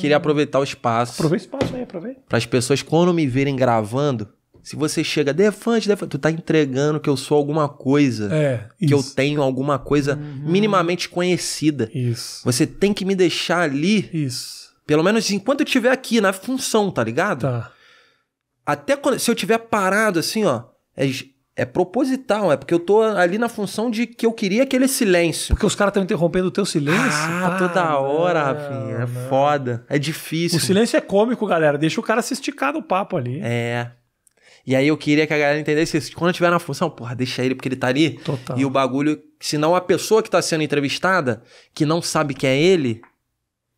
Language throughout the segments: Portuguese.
queria hum. aproveitar o espaço. Aproveita o espaço aí, aproveita. Para as pessoas, quando me verem gravando, se você chega, defante, defante, tu tá entregando que eu sou alguma coisa. É, que eu tenho alguma coisa uhum. minimamente conhecida. Isso. Você tem que me deixar ali. Isso. Pelo menos enquanto eu estiver aqui na função, tá ligado? Tá. Até quando, se eu estiver parado assim, ó, é, é proposital, é porque eu tô ali na função de que eu queria aquele silêncio. Porque os caras estão interrompendo o teu silêncio? Ah, ah toda hora, Rafinha. É não. foda. É difícil. O silêncio é cômico, galera. Deixa o cara se esticar no papo ali. É. E aí eu queria que a galera entendesse isso. Quando tiver na função, porra, deixa ele porque ele tá ali. Total. E o bagulho, senão a pessoa que tá sendo entrevistada, que não sabe que é ele,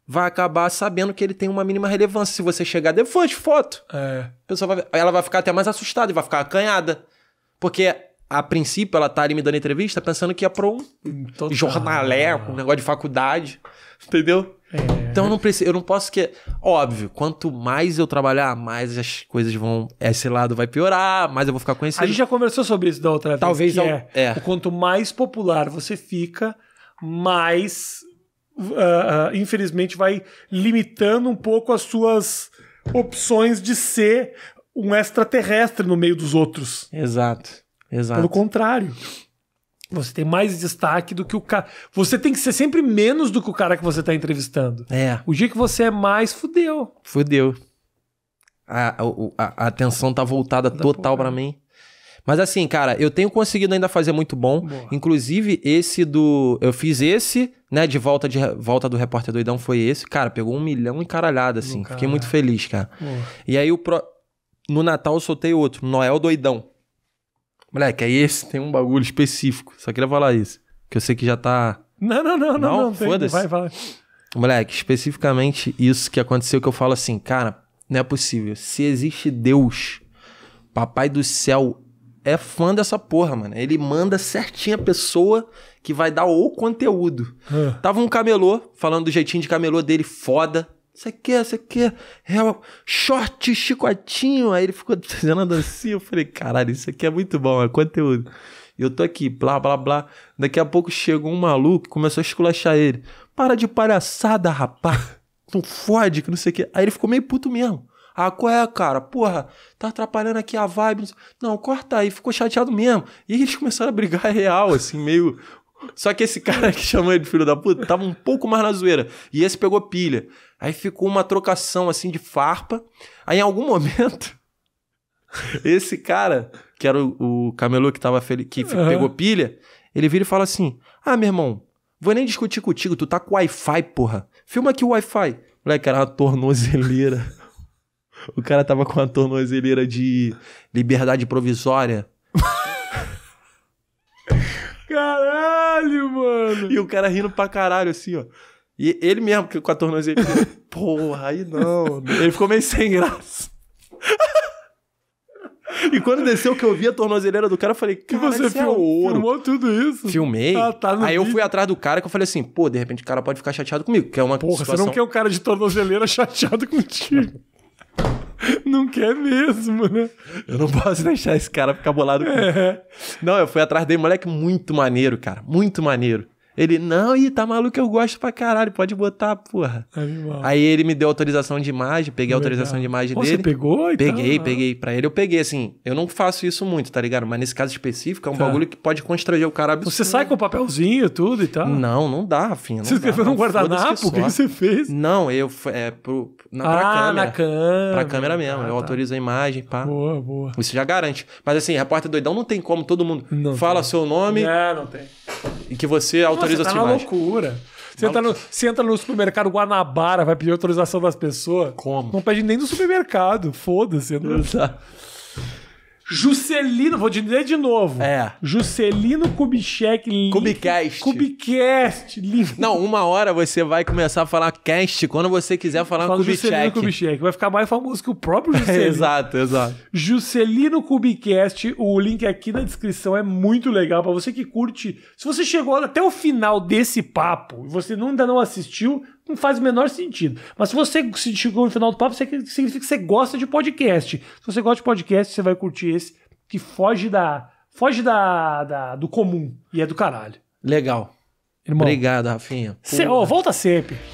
vai acabar sabendo que ele tem uma mínima relevância. Se você chegar, depois foto. É. A pessoa vai, ela vai ficar até mais assustada e vai ficar acanhada. Porque a princípio ela tá ali me dando entrevista pensando que é para um Total. jornaleco, um negócio de faculdade, entendeu? É. Então eu não preciso, eu não posso que, óbvio, quanto mais eu trabalhar, mais as coisas vão, esse lado vai piorar, mais eu vou ficar conhecido. A gente já conversou sobre isso da outra vez, talvez não, é, é. O quanto mais popular você fica, mais uh, uh, infelizmente vai limitando um pouco as suas opções de ser um extraterrestre no meio dos outros. Exato, exato. Pelo contrário. Você tem mais destaque do que o cara. Você tem que ser sempre menos do que o cara que você está entrevistando. É. O dia que você é mais, fudeu. Fudeu. A, a, a atenção tá voltada da tá total para mim. Mas assim, cara, eu tenho conseguido ainda fazer muito bom. Boa. Inclusive, esse do. Eu fiz esse, né? De volta, de volta do Repórter Doidão foi esse. Cara, pegou um milhão e caralhada, assim. Fiquei muito feliz, cara. Boa. E aí o. Pro... No Natal eu soltei outro, Noel Doidão. Moleque, aí esse tem um bagulho específico. Só queria falar isso. Que eu sei que já tá. Não, não, não, não, não. Foda-se. Vai, vai. Moleque, especificamente isso que aconteceu, que eu falo assim, cara, não é possível. Se existe Deus, Papai do Céu é fã dessa porra, mano. Ele manda certinha a pessoa que vai dar o conteúdo. É. Tava um camelô, falando do jeitinho de camelô dele, foda. Isso aqui, isso que é short chicotinho. Aí ele ficou fazendo a dancinha. Eu falei, caralho, isso aqui é muito bom, é conteúdo. Eu tô aqui, blá, blá, blá. Daqui a pouco chegou um maluco começou a esculachar ele. Para de palhaçada, rapaz. Não fode, que não sei o que. Aí ele ficou meio puto mesmo. Ah, qual é, cara? Porra, tá atrapalhando aqui a vibe. Não, corta aí, ficou chateado mesmo. E eles começaram a brigar real, assim, meio só que esse cara que chamou ele de filho da puta tava um pouco mais na zoeira. E esse pegou pilha. Aí ficou uma trocação assim de farpa. Aí em algum momento, esse cara, que era o, o camelô que, tava feliz, que uhum. pegou pilha, ele vira e fala assim: Ah, meu irmão, vou nem discutir contigo, tu tá com Wi-Fi, porra. Filma aqui o Wi-Fi. Moleque, era uma tornozeleira. o cara tava com uma tornozeleira de liberdade provisória. Caralho. Caralho, mano. E o cara rindo pra caralho, assim, ó. E ele mesmo, com a tornozeleira. Porra, aí não. Ele ficou meio sem graça. E quando desceu que eu vi a tornozeleira do cara, eu falei, que você é filmou, é ouro. filmou tudo isso? Filmei. Ah, tá aí vídeo. eu fui atrás do cara que eu falei assim, pô, de repente o cara pode ficar chateado comigo, que é uma Porra, situação... você não quer um cara de tornozeleira chateado contigo. Não quer mesmo, né? Eu não posso deixar esse cara ficar bolado. É. Não, eu fui atrás dele, moleque muito maneiro, cara. Muito maneiro. Ele, não, e tá maluco, eu gosto pra caralho, pode botar, porra. É animal. Aí ele me deu autorização de imagem, peguei a autorização de imagem Pô, dele. Você pegou e Peguei, tá... peguei. Pra ele eu peguei, assim, eu não faço isso muito, tá ligado? Mas nesse caso específico é um tá. bagulho que pode constranger o cara absurdo. Você sai com o papelzinho tudo e tal? Não, não dá, Rafinha. você escreveu num guardanapo? O que, que, você fez? Não, eu, é, pro, na, ah, pra câmera. na câmera. Pra câmera mesmo, ah, eu tá. autorizo a imagem, pá. Boa, boa. Isso já garante. Mas assim, repórter doidão não tem como, todo mundo não fala tem. seu nome. É, não tem. E que você autoriza autoriza você tá loucura. Você, tá no, você entra no supermercado Guanabara, vai pedir autorização das pessoas. Como? Não pede nem do supermercado. Foda-se. Não... Né? Exato. Juscelino, vou dizer de novo. É. Juscelino Kubitschek. Link, Cubicast. Cubicast. Não, uma hora você vai começar a falar cast quando você quiser falar Fala Kubitschek. Juscelino Kubitschek. Vai ficar mais famoso que o próprio Juscelino. exato, exato. Juscelino Kubicast. O link aqui na descrição é muito legal para você que curte. Se você chegou até o final desse papo e você ainda não assistiu, não faz o menor sentido. Mas se você chegou no final do papo, significa que você gosta de podcast. Se você gosta de podcast, você vai curtir esse que foge da foge da, da do comum e é do caralho. Legal. Irmão, Obrigado, Rafinha. Cê, oh, volta sempre.